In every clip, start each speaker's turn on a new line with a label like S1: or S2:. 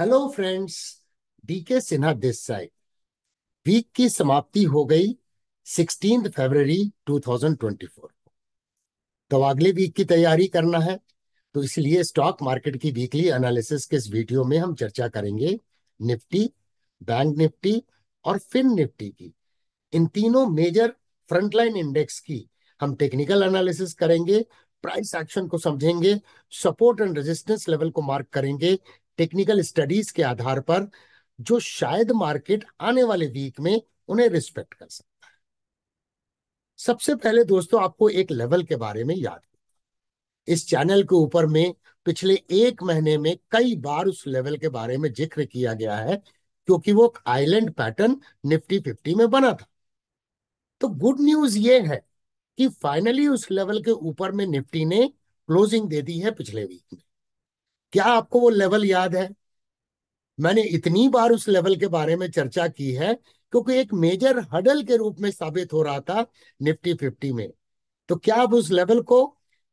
S1: Hello friends D K Sinha this side week की समाप्ति हो गई सिक्सटीन फरवरी 2024 तो अगले वीक की तैयारी करना है तो इसलिए स्टॉक मार्केट की वीकली एनालिसिस के इस वीडियो में हम चर्चा करेंगे निफ्टी बैंक निफ्टी और फिन निफ्टी की इन तीनों मेजर फ्रंटलाइन इंडेक्स की हम टेक्निकल एनालिसिस करेंगे प्राइस एक्शन को समझेंगे सपोर्ट एंड रेजिस्टेंस लेवल को मार्क करेंगे टेक्निकल स्टडीज के आधार पर जो शायद मार्केट आने वाले वीक में उन्हें रिस्पेक्ट कर सकता है सबसे पहले दोस्तों आपको एक लेवल के बारे में याद इस चैनल के ऊपर में पिछले एक महीने में कई बार उस लेवल के बारे में जिक्र किया गया है क्योंकि वो आइलैंड पैटर्न निफ्टी फिफ्टी में बना था तो गुड न्यूज ये है कि फाइनली उस लेवल के ऊपर में निफ्टी ने क्लोजिंग दे दी है पिछले वीक में क्या आपको वो लेवल याद है मैंने इतनी बार उस लेवल के बारे में चर्चा की है क्योंकि एक मेजर हडल के रूप में साबित हो रहा था निफ्टी फिफ्टी में तो क्या आप उस लेवल को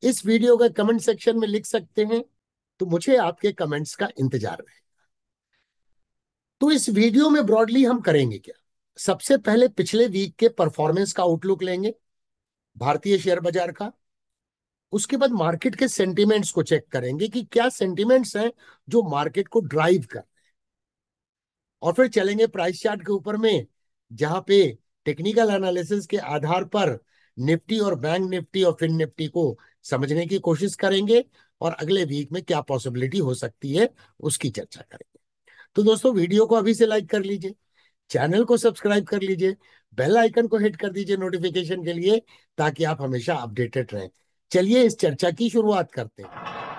S1: इस वीडियो के कमेंट सेक्शन में लिख सकते हैं तो मुझे आपके कमेंट्स का इंतजार रहेगा तो इस वीडियो में ब्रॉडली हम करेंगे क्या सबसे पहले पिछले वीक के परफॉर्मेंस का आउटलुक लेंगे भारतीय शेयर बाजार का उसके बाद मार्केट के सेंटिमेंट्स को चेक करेंगे कि क्या सेंटिमेंट्स हैं जो मार्केट को ड्राइव कर रहे हैं और फिर चलेंगे प्राइस चार्ट के ऊपर में जहां पे टेक्निकल एनालिसिस के आधार पर निफ्टी और बैंक निफ्टी और फिन निफ्टी को समझने की कोशिश करेंगे और अगले वीक में क्या पॉसिबिलिटी हो सकती है उसकी चर्चा करेंगे तो दोस्तों वीडियो को अभी से लाइक कर लीजिए चैनल को सब्सक्राइब कर लीजिए बेल आइकन को हिट कर दीजिए नोटिफिकेशन के लिए ताकि आप हमेशा अपडेटेड रहें चलिए इस चर्चा की शुरुआत करते हैं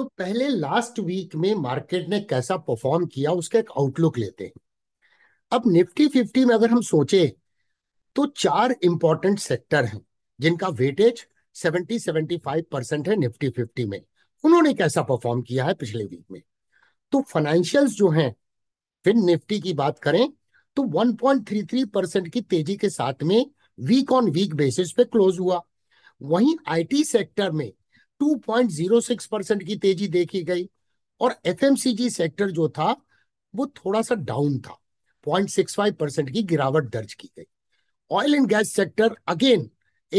S1: तो पहले लास्ट वीक में मार्केट ने कैसा परफॉर्म किया उसका एक आउटलुक लेते हैं अब निफ्टी फिफ्टी में अगर हम सोचे तो चार इंपॉर्टेंट सेक्टर हैं जिनका weightage seventy seventy five percent है निफ्टी फिफ्टी में उन्होंने कैसा परफॉर्म किया है पिछले वीक में तो फाइनेंशियल्स जो हैं फिर निफ्टी की बात करें तो 1.33 परसेंट की तेजी के साथ में वीक ऑन वीक बेसिस पे क्लोज हुआ वहीं आईटी सेक्टर में 2.06 परसेंट की तेजी देखी गई और एफ सेक्टर जो था वो थोड़ा सा डाउन था 0.65 परसेंट की गिरावट दर्ज की गई oil and gas sector again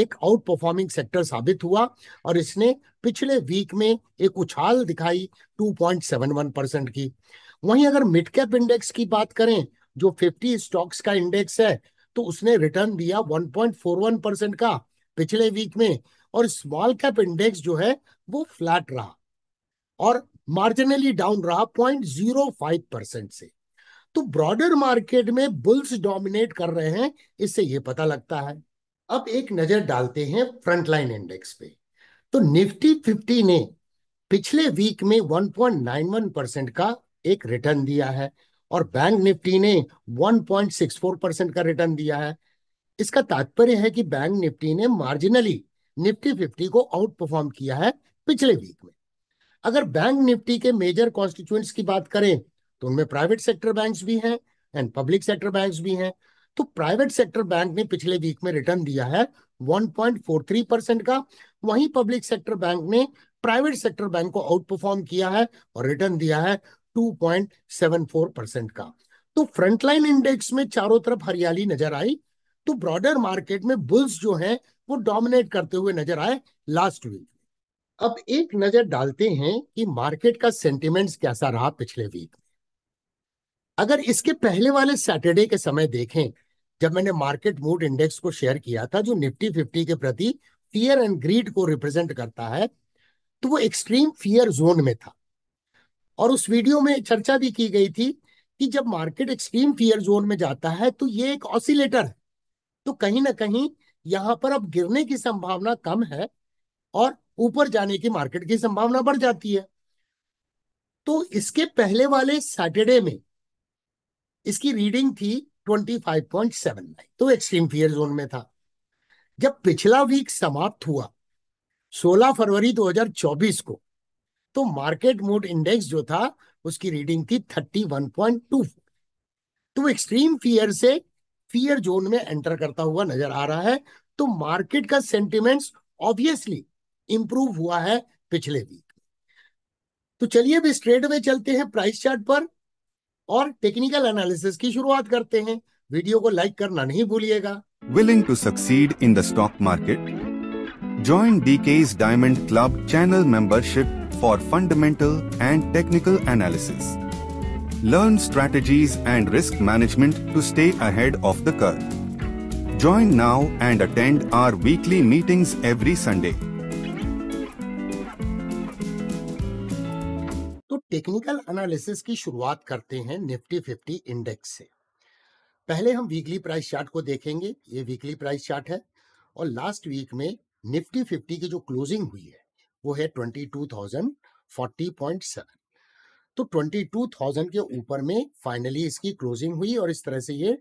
S1: एक आउट परफॉर्मिंग सेक्टर साबित हुआ और इसने पिछले वीक में एक उछाल दिखाई 2.71 परसेंट की वहीं अगर मिड कैप इंडेक्स की बात करें जो 50 स्टॉक्स का इंडेक्स है तो उसने रिटर्न दिया 1.41 परसेंट का पिछले वीक में और स्मॉल कैप इंडेक्स जो है वो फ्लैट रहा और मार्जिनली डाउन रहा पॉइंट जीरो फाइव परसेंट से तो ब्रॉडर मार्केट में बुल्स डोमिनेट कर रहे हैं इससे ये पता लगता है अब एक नजर डालते हैं फ्रंटलाइन इंडेक्स पे तो निफ्टी फिफ्टी ने पिछले वीक में 1.91 परसेंट का एक रिटर्न दिया है और बैंक निफ्टी ने 1.64 परसेंट का रिटर्न दिया है इसका तात्पर्य है कि बैंक निफ्टी ने मार्जिनली निफ्टी फिफ्टी को आउट परफॉर्म किया है पिछले वीक में अगर बैंक निफ्टी के मेजर कॉन्स्टिट्यूएंट्स की बात करें तो उनमें प्राइवेट सेक्टर बैंक भी हैं एंड पब्लिक सेक्टर बैंक भी हैं तो प्राइवेट सेक्टर बैंक ने पिछले वीक में रिटर्न दिया है 1.43 परसेंट का वहीं पब्लिक सेक्टर बैंक ने प्राइवेट सेक्टर बैंक को आउट परफॉर्म किया है और रिटर्न दिया है 2.74 परसेंट का तो फ्रंटलाइन इंडेक्स में चारों तरफ हरियाली नजर आई तो ब्रॉडर मार्केट में बुल्स जो हैं वो डोमिनेट करते हुए नजर आए लास्ट वीक अब एक नजर डालते हैं कि मार्केट का सेंटिमेंट्स कैसा रहा पिछले वीक अगर इसके पहले वाले सैटरडे के समय देखें जब मैंने मार्केट मूड इंडेक्स को शेयर किया था जो निफ्टी फिफ्टी के प्रति फियर एंड ग्रीड को रिप्रेजेंट करता है तो वो एक्सट्रीम फियर जोन में था और उस वीडियो में चर्चा भी की गई थी कि जब मार्केट एक्सट्रीम फियर जोन में जाता है तो ये एक ऑसिलेटर है तो कहीं ना कहीं यहाँ पर अब गिरने की संभावना कम है और ऊपर जाने की मार्केट की संभावना बढ़ जाती है तो इसके पहले वाले सैटरडे में इसकी रीडिंग थी 25.79 तो एक्सट्रीम फियर जोन में था जब पिछला वीक समाप्त हुआ 16 फरवरी 2024 को तो मार्केट मूड इंडेक्स जो था उसकी रीडिंग थी 31.24 तो एक्सट्रीम फियर से फियर जोन में एंटर करता हुआ नजर आ रहा है तो मार्केट का सेंटिमेंट्स ऑब्वियसली इंप्रूव हुआ है पिछले वीक तो चलिए अभी स्ट्रेट वे चलते हैं प्राइस चार्ट पर और टेक्निकल एनालिसिस की शुरुआत करते हैं वीडियो को लाइक करना नहीं भूलिएगा to succeed in the stock market join D K diamond club channel membership for fundamental and technical analysis Learn strategies and risk management to stay ahead of the curve. Join now and attend our weekly meetings every Sunday. तो technical analysis की शुरुआत करते हैं Nifty 50 index से पहले हम weekly price chart को देखेंगे ये वीकली प्राइस चार्ट है और लास्ट वीक में निफ्टी 50 की जो क्लोजिंग हुई है वो है 22,040.7 तो 22,000 के ऊपर में फाइनली इसकी क्लोजिंग हुई और इस तरह से ये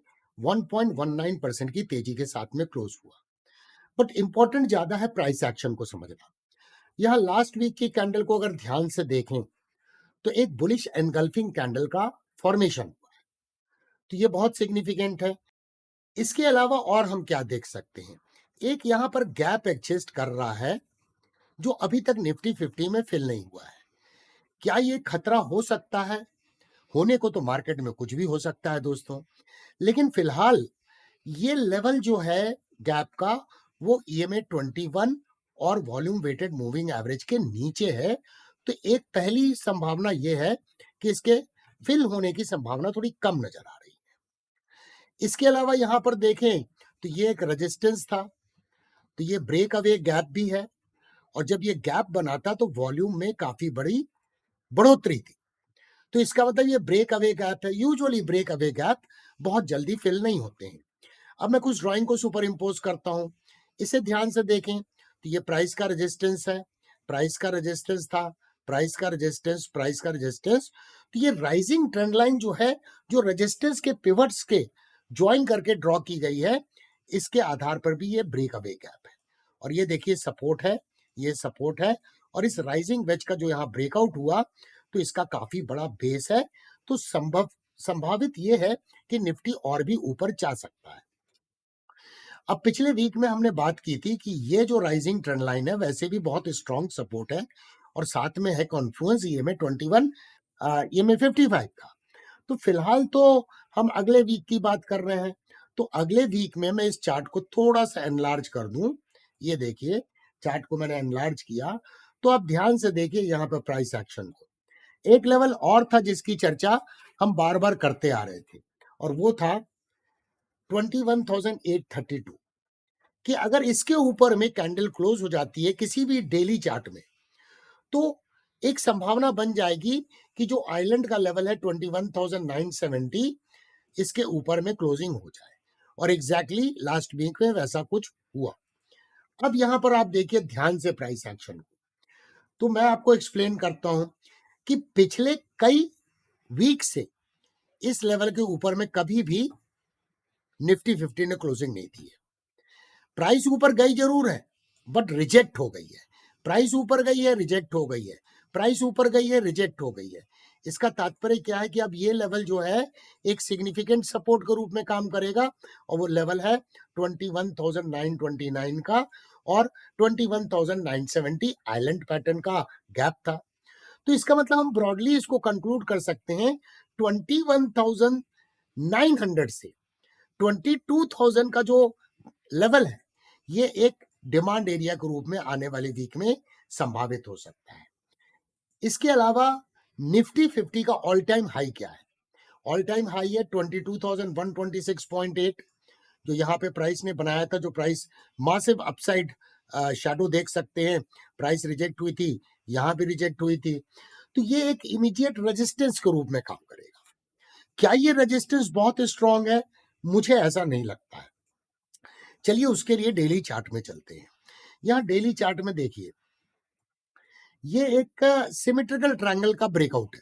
S1: 1.19 परसेंट की तेजी के साथ में क्लोज हुआ बट इंपॉर्टेंट ज्यादा है प्राइस एक्शन को समझना यहाँ लास्ट वीक की कैंडल को अगर ध्यान से देखें तो एक बुलिश एनगल्फिंग कैंडल का फॉर्मेशन हुआ है तो ये बहुत सिग्निफिकेंट है इसके अलावा और हम क्या देख सकते हैं एक यहाँ पर गैप एग्जिस्ट कर रहा है जो अभी तक निफ्टी फिफ्टी में फिल नहीं हुआ है क्या ये खतरा हो सकता है होने को तो मार्केट में कुछ भी हो सकता है दोस्तों लेकिन फिलहाल ये लेवल जो है गैप का वो E M A twenty one और वॉल्यूम वेटेड मूविंग एवरेज के नीचे है तो एक पहली संभावना ये है कि इसके फिल होने की संभावना थोड़ी कम नजर आ रही है इसके अलावा यहां पर देखें तो ये एक रेजिस्टेंस था तो ये ब्रेक अवे गैप भी है और जब ये गैप बनाता तो वॉल्यूम में काफी बड़ी बढ़ोतरी थी तो इसका मतलब ये ब्रेक अवे गैप है यूजुअली ब्रेक अवे गैप बहुत जल्दी फिल नहीं होते हैं अब मैं कुछ ड्राइंग को सुपर इम्पोज करता हूँ इसे ध्यान से देखें तो ये प्राइस का रेजिस्टेंस है प्राइस का रेजिस्टेंस था प्राइस का रेजिस्टेंस प्राइस का रेजिस्टेंस तो ये राइजिंग ट्रेंड लाइन जो है जो रेजिस्टेंस के पिवट्स के ज्वाइन करके ड्रॉ की गई है इसके आधार पर भी ये ब्रेक अवे गैप है और ये देखिए सपोर्ट है ये सपोर्ट है और इस राइजिंग वेज का जो यहाँ ब्रेकआउट हुआ तो इसका काफी बड़ा बेस है तो संभव संभावित ये है कि निफ्टी और भी ऊपर जा सकता है अब पिछले वीक में हमने बात की थी कि ये जो राइजिंग ट्रेंड लाइन है वैसे भी बहुत स्ट्रॉन्ग सपोर्ट है और साथ में है कॉन्फ्लुएंस ये में ट्वेंटी वन ये में फिफ्टी फाइव का तो फिलहाल तो हम अगले वीक की बात कर रहे हैं तो अगले वीक में मैं इस चार्ट को थोड़ा सा एनलार्ज कर दूं ये देखिए चार्ट को मैंने एनलार्ज किया तो आप ध्यान से देखिए यहाँ पे प्राइस एक्शन को एक लेवल और था जिसकी चर्चा हम बार बार करते आ रहे थे और वो था ट्वेंटी कि अगर इसके ऊपर में कैंडल क्लोज हो जाती है किसी भी डेली चार्ट में तो एक संभावना बन जाएगी कि जो आइलैंड का लेवल है 21,970 इसके ऊपर में क्लोजिंग हो जाए और एग्जैक्टली लास्ट वीक में वैसा कुछ हुआ अब यहां पर आप देखिए ध्यान से प्राइस एक्शन को तो मैं आपको एक्सप्लेन करता हूं कि पिछले कई वीक से इस लेवल के ऊपर में कभी भी निफ्टी फिफ्टी ने क्लोजिंग नहीं दी है प्राइस ऊपर गई जरूर है बट रिजेक्ट हो गई है प्राइस ऊपर गई है रिजेक्ट हो गई है प्राइस ऊपर गई है रिजेक्ट हो गई है इसका तात्पर्य क्या है कि अब ये लेवल जो है एक सिग्निफिकेंट सपोर्ट के रूप में काम करेगा और वो लेवल है नाइन का और 21,970 आइलैंड पैटर्न का गैप था तो इसका मतलब हम ब्रॉडली इसको कंक्लूड कर सकते हैं 21,900 से 22,000 का जो लेवल है ये एक डिमांड एरिया के रूप में आने वाले वीक में संभावित हो सकता है इसके अलावा निफ्टी 50 का ऑल टाइम हाई क्या है ऑल टाइम हाई है 22,126.8 जो यहाँ पे प्राइस ने बनाया था जो प्राइस मासिव अपसाइड शेडो देख सकते हैं प्राइस रिजेक्ट हुई थी यहाँ भी रिजेक्ट हुई थी तो ये एक इमीडिएट रेजिस्टेंस के रूप में काम करेगा क्या ये रेजिस्टेंस बहुत स्ट्रांग है मुझे ऐसा नहीं लगता है चलिए उसके लिए डेली चार्ट में चलते हैं यहाँ डेली चार्ट में देखिए ये एक सिमेट्रिकल ट्रायंगल का ब्रेकआउट है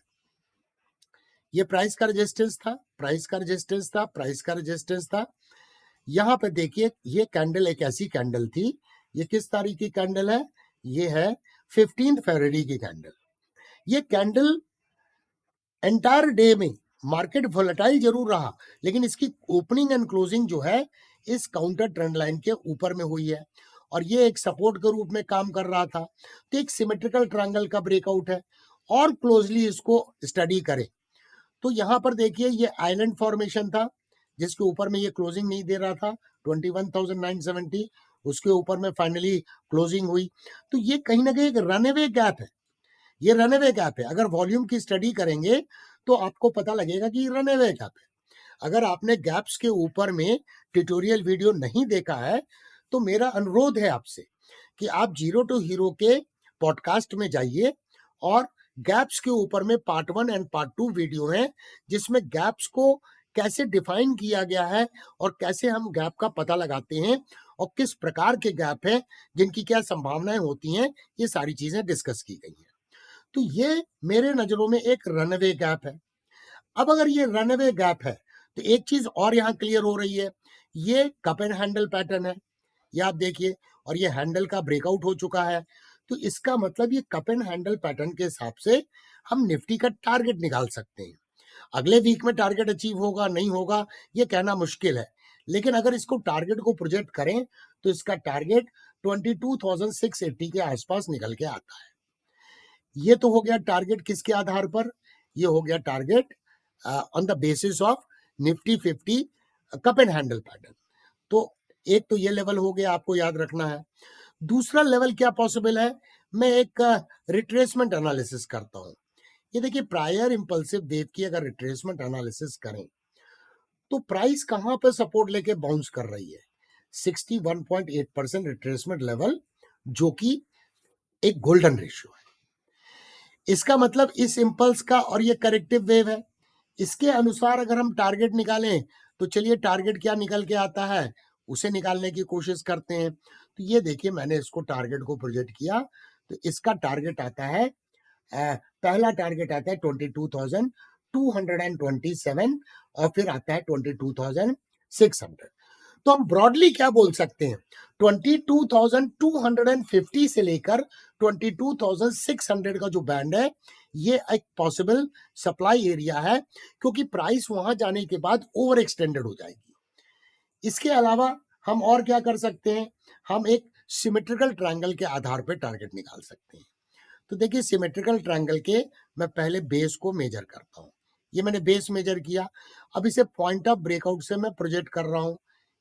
S1: ये प्राइस का रेजिस्टेंस था प्राइस का रेजिस्टेंस था प्राइस का रेजिस्टेंस था यहाँ पे देखिए ये कैंडल एक ऐसी कैंडल थी ये किस तारीख की कैंडल है ये है फिफ्टीन फरवरी की कैंडल ये कैंडल एंटायर डे में मार्केट वोलेटाइल जरूर रहा लेकिन इसकी ओपनिंग एंड क्लोजिंग जो है इस काउंटर ट्रेंड लाइन के ऊपर में हुई है और ये एक सपोर्ट के रूप में काम कर रहा था तो एक सिमेट्रिकल ट्रायंगल का ब्रेकआउट है और क्लोजली इसको स्टडी करें तो यहाँ पर देखिए ये आइलैंड फॉर्मेशन था जिसके ऊपर में ये क्लोजिंग नहीं दे रहा था 21,970 उसके ऊपर में फाइनली क्लोजिंग हुई तो ये कहीं ना कहीं एक रनवे गैप है ये रनवे गैप है अगर वॉल्यूम की स्टडी करेंगे तो आपको पता लगेगा कि रनवे गैप है अगर आपने गैप्स के ऊपर में ट्यूटोरियल वीडियो नहीं देखा है तो मेरा अनुरोध है आपसे कि आप जीरो टू हीरो के पॉडकास्ट में जाइए और गैप्स के ऊपर में part one and part two video है जिसमें गैप्स को कैसे डिफाइन किया गया है और कैसे हम गैप का पता लगाते हैं और किस प्रकार के गैप है जिनकी क्या संभावनाएं होती हैं ये सारी चीजें डिस्कस की गई हैं तो ये मेरे नजरों में एक रनवे गैप है अब अगर ये रनवे गैप है तो एक चीज और यहाँ क्लियर हो रही है ये कप एंड हैंडल पैटर्न है ये आप देखिए और ये हैंडल का ब्रेकआउट हो चुका है तो इसका मतलब ये कप एंड हैंडल पैटर्न के हिसाब से हम निफ्टी का टारगेट निकाल सकते हैं अगले वीक में टारगेट अचीव होगा नहीं होगा ये कहना मुश्किल है लेकिन अगर इसको टारगेट को प्रोजेक्ट करें तो इसका टारगेट 22,680 के आसपास निकल के आता है ये तो हो गया टारगेट किसके आधार पर ये हो गया target on the basis of Nifty fifty cup and handle pattern तो एक तो ये लेवल हो गया आपको याद रखना है दूसरा लेवल क्या पॉसिबल है मैं एक रिट्रेसमेंट एनालिसिस करता हूँ ये देखिए प्रायर इंपल्सिव वेव की अगर रिट्रेसमेंट एनालिसिस करें तो प्राइस कहां पर सपोर्ट लेके बाउंस कर रही है 61.8 परसेंट रिट्रेसमेंट लेवल जो कि एक गोल्डन रेशियो है इसका मतलब इस इंपल्स का और ये करेक्टिव वेव है इसके अनुसार अगर हम टारगेट निकालें तो चलिए टारगेट क्या निकल के आता है उसे निकालने की कोशिश करते हैं तो ये देखिए मैंने इसको टारगेट को प्रोजेक्ट किया तो इसका टारगेट आता है पहला टारगेट आता है twenty two thousand two hundred and twenty seven और फिर आता है twenty two thousand six hundred तो हम ब्रॉडली क्या बोल सकते हैं twenty two thousand two hundred and fifty से लेकर twenty two thousand six hundred का जो बैंड है ये एक पॉसिबल सप्लाई एरिया है क्योंकि प्राइस वहां जाने के बाद ओवर एक्सटेंडेड हो जाएगी इसके अलावा हम और क्या कर सकते हैं हम एक सिमेट्रिकल ट्रायंगल के आधार पर टारगेट निकाल सकते हैं तो देखिए सिमेट्रिकल ट्रायंगल के मैं पहले बेस को मेजर करता हूँ ये मैंने बेस मेजर किया अब इसे पॉइंट ऑफ ब्रेकआउट से मैं प्रोजेक्ट कर रहा हूँ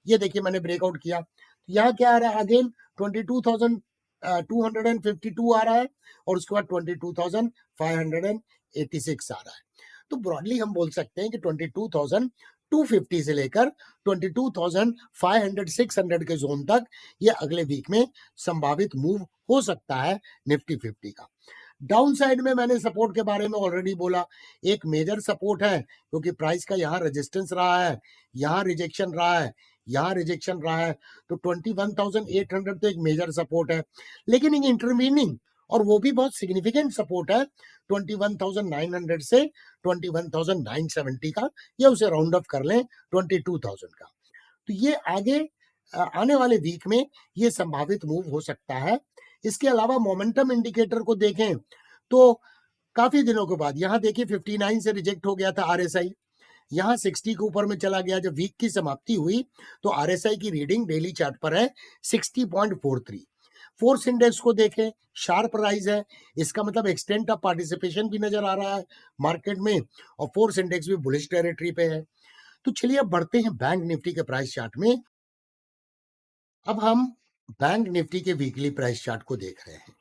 S1: ये देखिए मैंने ब्रेकआउट किया तो यहाँ क्या आ रहा है again twenty two thousand two hundred and fifty two आ रहा है और उसके बाद twenty two thousand five hundred and eighty six आ रहा है तो ब्रॉडली हम बोल सकते हैं कि ट्वेंटी टू थाउजेंड 250 से लेकर 22,500 600 के जोन तक ये अगले वीक में संभावित मूव हो सकता है निफ्टी 50 का डाउनसाइड में मैंने सपोर्ट के बारे में ऑलरेडी बोला एक मेजर सपोर्ट है क्योंकि प्राइस का यहाँ रेजिस्टेंस रहा है यहाँ रिजेक्शन रहा है यहाँ रिजेक्शन रहा है तो 21,800 तो एक मेजर सपोर्ट है लेकिन इंटरमीनिंग और वो भी बहुत सिग्निफिकेंट सपोर्ट है 21,900 से 21,970 का या उसे राउंड ऑफ कर लें 22,000 का तो ये आगे आने वाले वीक में ये संभावित मूव हो सकता है इसके अलावा मोमेंटम इंडिकेटर को देखें तो काफी दिनों के बाद यहाँ देखिए 59 से रिजेक्ट हो गया था आर यहाँ 60 के ऊपर में चला गया जब वीक की समाप्ति हुई तो आरएसआई की रीडिंग डेली चार्ट पर है 60.43 फोर्स इंडेक्स को देखें शार्प राइज है इसका मतलब एक्सटेंट ऑफ पार्टिसिपेशन भी नजर आ रहा है मार्केट में और फोर्स इंडेक्स भी बुलिश टेरिटरी पे है तो चलिए अब बढ़ते हैं बैंक निफ्टी के प्राइस चार्ट में अब हम बैंक निफ्टी के वीकली प्राइस चार्ट को देख रहे हैं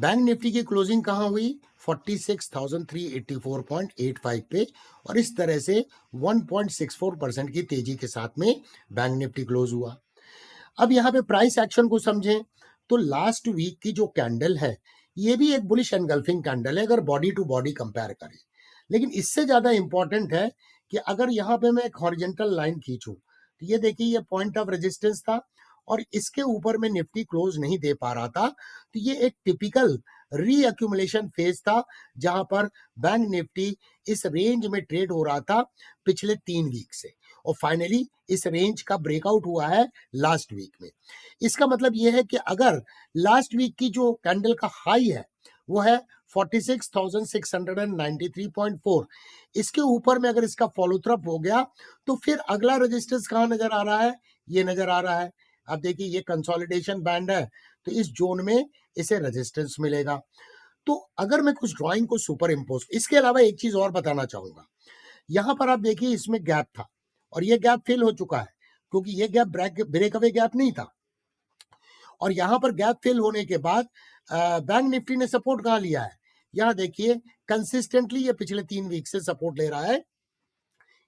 S1: बैंक निफ्टी की क्लोजिंग कहाँ हुई 46,384.85 पे और इस तरह से 1.64 परसेंट की तेजी के साथ में बैंक निफ्टी क्लोज हुआ अब यहाँ पे प्राइस एक्शन को समझें तो लास्ट वीक की जो कैंडल है ये भी एक बुलिश एनगल्फिंग कैंडल है अगर बॉडी टू बॉडी कंपेयर करें लेकिन इससे ज़्यादा इंपॉर्टेंट है कि अगर यहाँ पे मैं एक हॉरिजेंटल लाइन खींचू तो ये देखिए ये पॉइंट ऑफ रेजिस्टेंस था और इसके ऊपर में निफ्टी क्लोज नहीं दे पा रहा था तो ये एक टिपिकल रीअक्यूमुलेशन फेज था जहां पर बैंक निफ्टी इस रेंज में ट्रेड हो रहा था पिछले तीन वीक से और फाइनली इस रेंज का ब्रेकआउट हुआ है लास्ट वीक में इसका मतलब यह है कि अगर लास्ट वीक की जो कैंडल का हाई है वो है 46,693.4 इसके ऊपर में अगर इसका फॉलो थ्रप हो गया तो फिर अगला रजिस्टर्स कहाँ नजर आ रहा है ये नजर आ रहा है अब देखिए ये कंसोलिडेशन बैंड है तो इस जोन में इसे रेजिस्टेंस मिलेगा तो अगर मैं कुछ ड्राइंग को सुपर इम्पोज इसके अलावा एक चीज और बताना चाहूंगा यहां पर आप देखिए इसमें गैप था और ये गैप फेल हो चुका है क्योंकि ये gap break breakaway gap नहीं था और यहाँ पर गैप फेल होने के बाद बैंक निफ्टी ने सपोर्ट कहा लिया है यहाँ देखिए कंसिस्टेंटली ये पिछले तीन वीक से सपोर्ट ले रहा है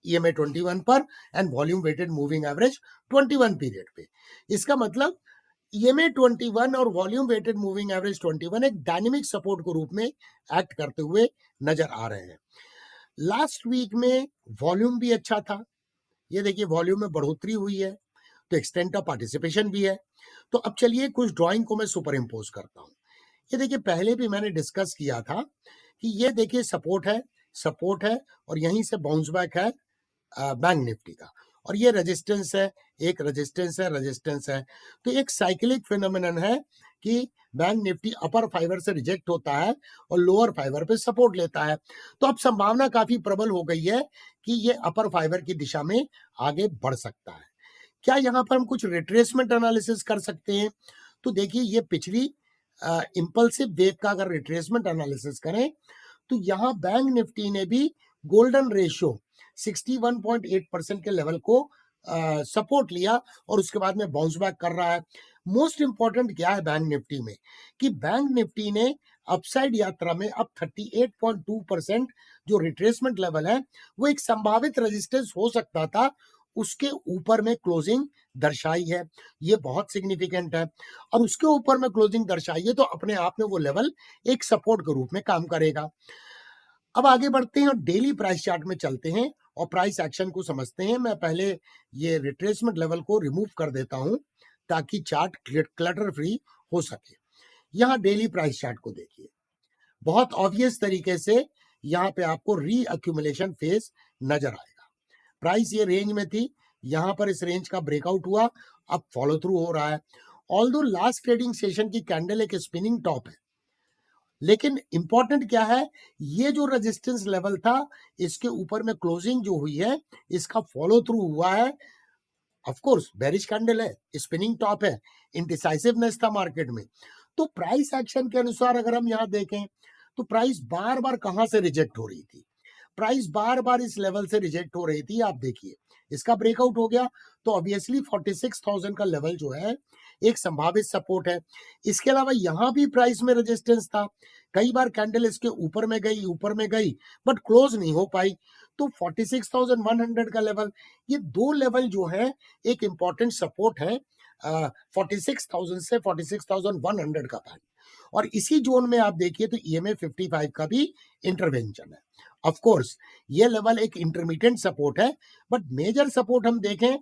S1: ई e 21 पर and volume weighted moving average 21 period पे इसका मतलब ई e 21 और वॉल्यूम वेटेड मूविंग एवरेज 21 एक डायनेमिक सपोर्ट के रूप में एक्ट करते हुए नजर आ रहे हैं लास्ट वीक में वॉल्यूम भी अच्छा था ये देखिए वॉल्यूम में बढ़ोतरी हुई है तो एक्सटेंट ऑफ पार्टिसिपेशन भी है तो अब चलिए कुछ ड्राइंग को मैं सुपर इम्पोज करता हूँ ये देखिए पहले भी मैंने डिस्कस किया था कि ये देखिए सपोर्ट है सपोर्ट है और यहीं से बाउंस बैक है बैंक निफ्टी का और ये रेजिस्टेंस है एक रेजिस्टेंस है रेजिस्टेंस है तो एक साइकिलिक फिनोमिनन है कि बैंक निफ्टी अपर फाइबर से रिजेक्ट होता है और लोअर फाइबर पे सपोर्ट लेता है तो अब संभावना काफी प्रबल हो गई है कि ये अपर फाइबर की दिशा में आगे बढ़ सकता है क्या यहाँ पर हम कुछ रिट्रेसमेंट एनालिसिस कर सकते हैं तो देखिए ये पिछली इम्पल्सिव वेव का अगर रिट्रेसमेंट एनालिसिस करें तो यहाँ बैंक निफ्टी ने भी गोल्डन रेशियो 61.8 परसेंट के लेवल को सपोर्ट लिया और उसके बाद में बाउंस बैक कर रहा है मोस्ट इंपॉर्टेंट क्या है बैंक निफ्टी में कि बैंक निफ्टी ने अपसाइड यात्रा में अब 38.2 परसेंट जो रिट्रेसमेंट लेवल है वो एक संभावित रेजिस्टेंस हो सकता था उसके ऊपर में क्लोजिंग दर्शाई है ये बहुत सिग्निफिकेंट है और उसके ऊपर में क्लोजिंग दर्शाई है तो अपने आप में वो लेवल एक सपोर्ट के रूप में काम करेगा अब आगे बढ़ते हैं और डेली प्राइस चार्ट में चलते हैं और प्राइस एक्शन को समझते हैं मैं पहले ये रिट्रेसमेंट लेवल को रिमूव कर देता हूं ताकि चार्ट क्लटर फ्री हो सके यहाँ डेली प्राइस चार्ट को देखिए बहुत ऑब्वियस तरीके से यहाँ पे आपको री अक्यूमुलेशन फेज नजर आएगा प्राइस ये रेंज में थी यहाँ पर इस रेंज का ब्रेकआउट हुआ अब फॉलो थ्रू हो रहा है ऑल दो लास्ट ट्रेडिंग सेशन की कैंडल एक स्पिनिंग टॉप है लेकिन इंपॉर्टेंट क्या है ये जो रेजिस्टेंस लेवल था इसके ऊपर में क्लोजिंग जो हुई है इसका फॉलो थ्रू हुआ है ऑफकोर्स बेरिश कैंडल है स्पिनिंग टॉप है इनडिसाइसिवनेस था मार्केट में तो प्राइस एक्शन के अनुसार अगर हम यहाँ देखें तो प्राइस बार बार कहाँ से रिजेक्ट हो रही थी प्राइस बार बार इस लेवल से रिजेक्ट हो रही थी आप देखिए इसका ब्रेकआउट हो गया तो ऑब्वियसली 46,000 का लेवल जो है एक संभावित सपोर्ट है इसके अलावा यहाँ भी प्राइस में रेजिस्टेंस था कई बार कैंडल इसके ऊपर में गई ऊपर में गई बट क्लोज नहीं हो पाई तो 46,100 का लेवल ये दो लेवल जो है एक इम्पोर्टेंट सपोर्ट है आ, 46,000 से 46,100 का भाई और इसी जोन में आप देखिए तो ई e 55 का भी इंटरवेंशन है ऑफ कोर्स ये लेवल एक इंटरमीडिएट सपोर्ट है बट मेजर सपोर्ट हम देखें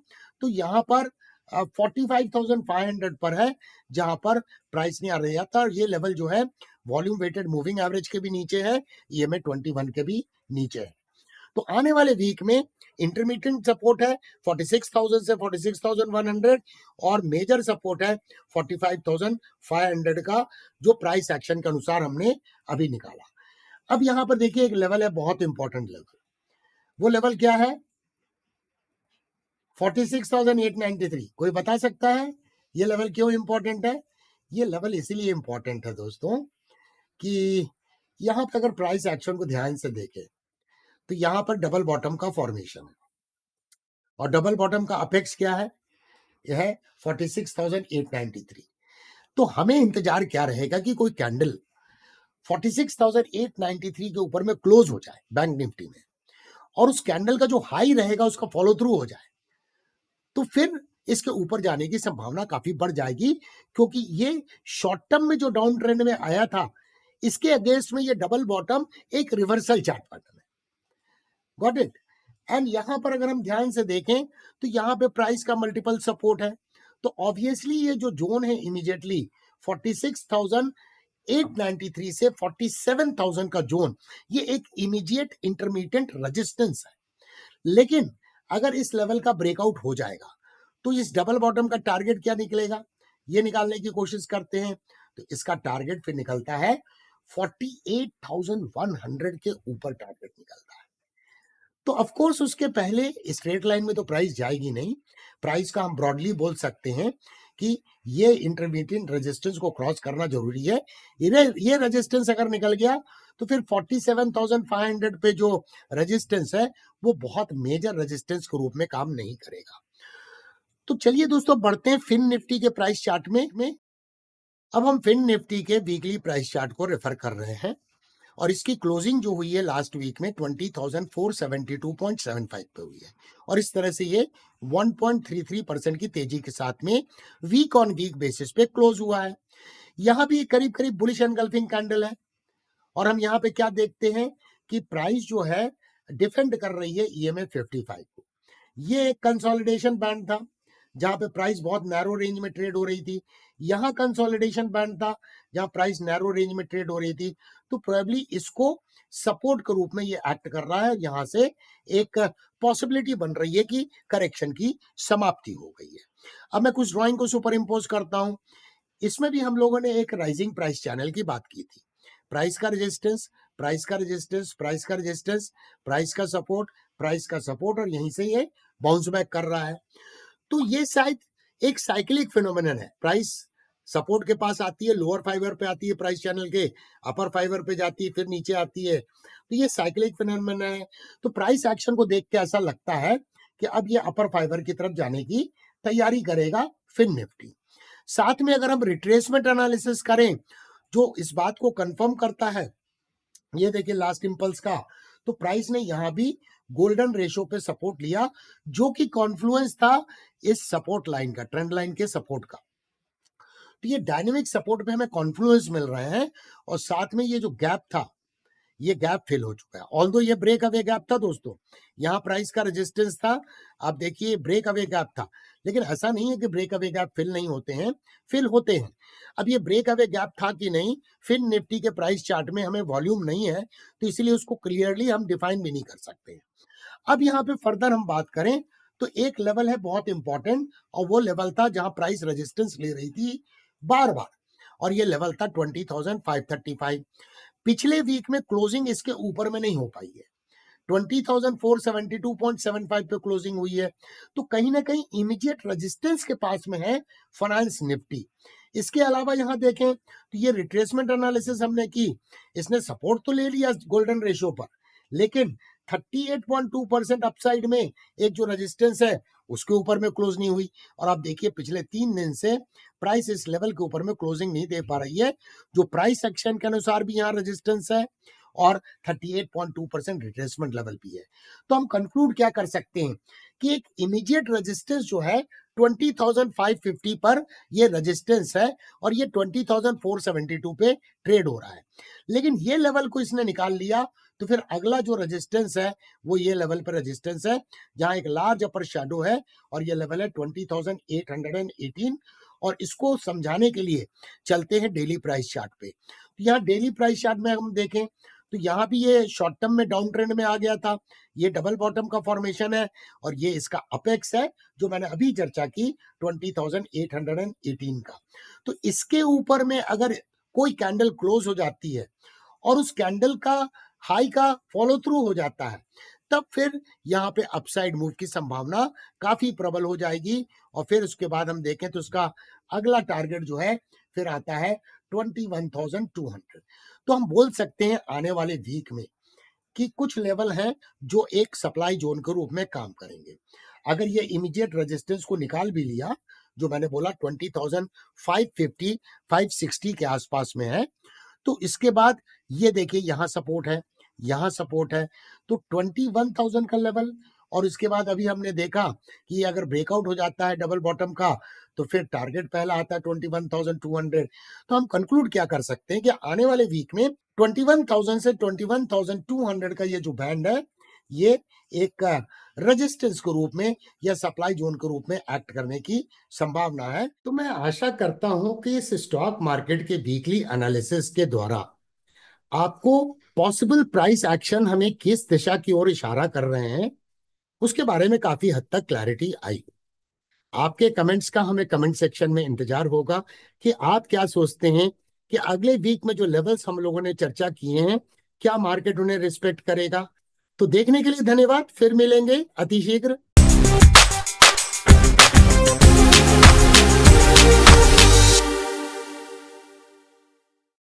S1: तो यहाँ पर uh, 45,500 पर है जहां पर प्राइस नहीं आ रही था ये लेवल जो है वॉल्यूम वेटेड मूविंग एवरेज के भी नीचे है ई एम ट्वेंटी के भी नीचे है तो आने वाले वीक में इंटरमीडिएट सपोर्ट है 46,000 से 46,100 और मेजर सपोर्ट है 45,500 का जो प्राइस एक्शन के अनुसार हमने अभी निकाला अब यहां पर देखिए एक लेवल है बहुत इंपॉर्टेंट लेवल वो लेवल क्या है 46,893 कोई बता सकता है ये लेवल क्यों इंपॉर्टेंट है ये लेवल इसीलिए इंपॉर्टेंट है दोस्तों कि यहां पर अगर प्राइस एक्शन को ध्यान से देखें तो यहां पर डबल बॉटम का फॉर्मेशन है और डबल बॉटम का अपेक्स क्या है यह है 46,893 तो हमें इंतजार क्या रहेगा कि कोई कैंडल 46,893 के ऊपर में क्लोज हो जाए बैंक निफ्टी में और उस कैंडल का जो हाई रहेगा उसका फॉलो थ्रू हो जाए तो फिर इसके ऊपर जाने की संभावना काफी बढ़ जाएगी क्योंकि ये शॉर्ट टर्म में जो डाउन ट्रेंड में आया था इसके अगेंस्ट में ये डबल बॉटम एक रिवर्सल चार्ट पैटर्न है गॉट इट एंड यहाँ पर अगर हम ध्यान से देखें तो यहाँ पे प्राइस का मल्टीपल सपोर्ट है तो ऑब्वियसली ये जो जोन है इमीडिएटली 46,893 से 47,000 का जोन ये एक इमीडिएट इंटरमीडिएट रेजिस्टेंस है लेकिन अगर इस लेवल का ब्रेकआउट हो जाएगा तो इस डबल बॉटम का टारगेट क्या निकलेगा ये निकालने की कोशिश करते हैं तो इसका टारगेट फिर निकलता है 48,100 के ऊपर टारगेट निकलता है तो ऑफकोर्स उसके पहले स्ट्रेट लाइन में तो प्राइस जाएगी नहीं प्राइस का हम ब्रॉडली बोल सकते हैं कि ये इंटरमीडिएट रेजिस्टेंस को क्रॉस करना जरूरी है ये रेजिस्टेंस अगर निकल गया तो फिर 47,500 पे जो रेजिस्टेंस है वो बहुत मेजर रेजिस्टेंस के रूप में काम नहीं करेगा तो चलिए दोस्तों बढ़ते हैं फिन निफ्टी के प्राइस चार्ट में, में अब हम फिन निफ्टी के वीकली प्राइस चार्ट को रेफर कर रहे हैं और इसकी क्लोजिंग जो हुई है लास्ट वीक में twenty thousand four seventy two point seven five पे हुई है और इस तरह से ये one point three three percent की तेजी के साथ में वीक ऑन वीक बेसिस पे क्लोज हुआ है यहाँ भी करीब करीब बुलिश एनगल्फिंग कैंडल है और हम यहाँ पे क्या देखते हैं कि प्राइस जो है डिफेंड कर रही है E M A fifty five को ये एक कंसोलिडेशन बैंड था जहां पे प्राइस बहुत नैरो रेंज में ट्रेड हो रही थी यहाँ कंसोलिडेशन बैंड था जहाँ प्राइस नैरो रेंज में ट्रेड हो रही थी तो प्रोबेबली इसको सपोर्ट के रूप में ये एक्ट कर रहा है यहाँ से एक पॉसिबिलिटी बन रही है कि करेक्शन की समाप्ति हो गई है अब मैं कुछ ड्रॉइंग को सुपर इम्पोज करता हूँ इसमें भी हम लोगों ने एक राइजिंग प्राइस चैनल की बात की थी प्राइस का रेजिस्टेंस प्राइस का रेजिस्टेंस प्राइस का रेजिस्टेंस प्राइस का सपोर्ट प्राइस का सपोर्ट और यहीं से ये बाउंस बैक कर रहा है तो ये शायद एक साइकिलिक फिनोमिनन है प्राइस सपोर्ट के पास आती है लोअर फाइबर पे आती है प्राइस चैनल के अपर फाइबर पे जाती है फिर नीचे आती है तो ये साइक्लिक फिनोमेना है तो प्राइस एक्शन को देख के ऐसा लगता है कि अब ये अपर फाइबर की तरफ जाने की तैयारी करेगा फिन निफ्टी साथ में अगर हम रिट्रेसमेंट एनालिसिस करें जो इस बात को कंफर्म करता है ये देखिए लास्ट इम्पल्स का तो प्राइस ने यहाँ भी गोल्डन रेशो पे सपोर्ट लिया जो कि कॉन्फ्लुएंस था इस सपोर्ट लाइन का ट्रेंड लाइन के सपोर्ट का तो ये डायनेमिक सपोर्ट पे हमें कॉन्फ्लुएंस मिल रहे हैं और साथ में ये जो गैप था ये गैप फिल हो चुका है ऑल दो ये ब्रेक अवे गैप था दोस्तों यहाँ प्राइस का रेजिस्टेंस था आप देखिए ब्रेक अवे गैप था लेकिन ऐसा नहीं है कि ब्रेक अवे गैप फिल नहीं होते हैं फिल होते हैं अब ये ब्रेक अवे गैप था कि नहीं फिर निफ्टी के प्राइस चार्ट में हमें वॉल्यूम नहीं है तो इसलिए उसको क्लियरली हम डिफाइन भी नहीं कर सकते अब यहाँ पे फर्दर हम बात करें तो एक लेवल है बहुत इंपॉर्टेंट और वो लेवल था जहाँ प्राइस रजिस्टेंस ले रही थी बार बार और ये लेवल था twenty thousand five thirty five पिछले वीक में क्लोजिंग इसके ऊपर में नहीं हो पाई है twenty thousand four seventy two point seven five पे क्लोजिंग हुई है तो कहीं ना कहीं इमीडिएट रेजिस्टेंस के पास में है फाइनेंस निफ्टी इसके अलावा यहाँ देखें तो ये रिट्रेसमेंट एनालिसिस हमने की इसने सपोर्ट तो ले लिया गोल्डन रेशियो पर लेकिन 38.2 परसेंट अपसाइड में एक जो रेजिस्टेंस है उसके ऊपर में क्लोज नहीं हुई और आप देखिए पिछले तीन दिन से प्राइस इस लेवल के ऊपर में क्लोजिंग नहीं दे पा रही है जो प्राइस एक्शन के अनुसार भी यहाँ रेजिस्टेंस है और 38.2 परसेंट रिट्रेसमेंट लेवल भी है तो हम कंक्लूड क्या कर सकते हैं कि एक इमीडिएट रेजिस्टेंस जो है 20,550 पर ये रेजिस्टेंस है और ये 20,472 पे ट्रेड हो रहा है लेकिन ये लेवल को इसने निकाल लिया तो फिर अगला जो रेजिस्टेंस है वो ये लेवल पर रेजिस्टेंस है जहाँ एक लार्ज अपर शेडो है और ये लेवल है twenty thousand eight hundred and eighteen और इसको समझाने के लिए चलते हैं डेली प्राइस चार्ट पे तो यहाँ डेली प्राइस चार्ट में हम देखें तो यहाँ भी ये शॉर्ट टर्म में डाउन ट्रेंड में आ गया था ये डबल बॉटम का फॉर्मेशन है और ये इसका अपेक्स है जो मैंने अभी चर्चा की 20,818 का तो इसके ऊपर में अगर कोई कैंडल क्लोज हो जाती है और उस कैंडल का हाई का फॉलो थ्रू हो जाता है तब फिर यहाँ पे अपसाइड मूव की संभावना काफी प्रबल हो जाएगी और फिर उसके बाद हम देखें तो उसका अगला टारगेट जो है फिर आता है 21,200 तो हम बोल सकते हैं आने वाले वीक में कि कुछ लेवल हैं जो एक सप्लाई जोन के रूप में काम करेंगे अगर ये इमीडिएट रेजिस्टेंस को निकाल भी लिया जो मैंने बोला 20,550 560 के आसपास में है तो इसके बाद ये देखिए यहाँ सपोर्ट है यहाँ सपोर्ट है तो ट्वेंटी वन थाउजेंड का लेवल और इसके बाद अभी हमने देखा कि अगर ब्रेकआउट हो जाता है डबल बॉटम का तो फिर टारगेट पहला आता है twenty one thousand two hundred तो हम कंक्लूड क्या कर सकते हैं कि आने वाले वीक में ट्वेंटी वन थाउजेंड से twenty one thousand two hundred का ये जो बैंड है ये एक रेजिस्टेंस uh, के रूप में या सप्लाई जोन के रूप में एक्ट करने की संभावना है तो मैं आशा करता हूं कि इस स्टॉक मार्केट के वीकली एनालिसिस के द्वारा आपको पॉसिबल प्राइस एक्शन हमें किस दिशा की ओर इशारा कर रहे हैं उसके बारे में काफी हद तक क्लैरिटी आई आपके कमेंट्स का हमें कमेंट सेक्शन में इंतजार होगा कि आप क्या सोचते हैं कि अगले वीक में जो लेवल्स हम लोगों ने चर्चा किए हैं क्या मार्केट उन्हें रिस्पेक्ट करेगा तो देखने के लिए धन्यवाद फिर मिलेंगे अतिशीघ्र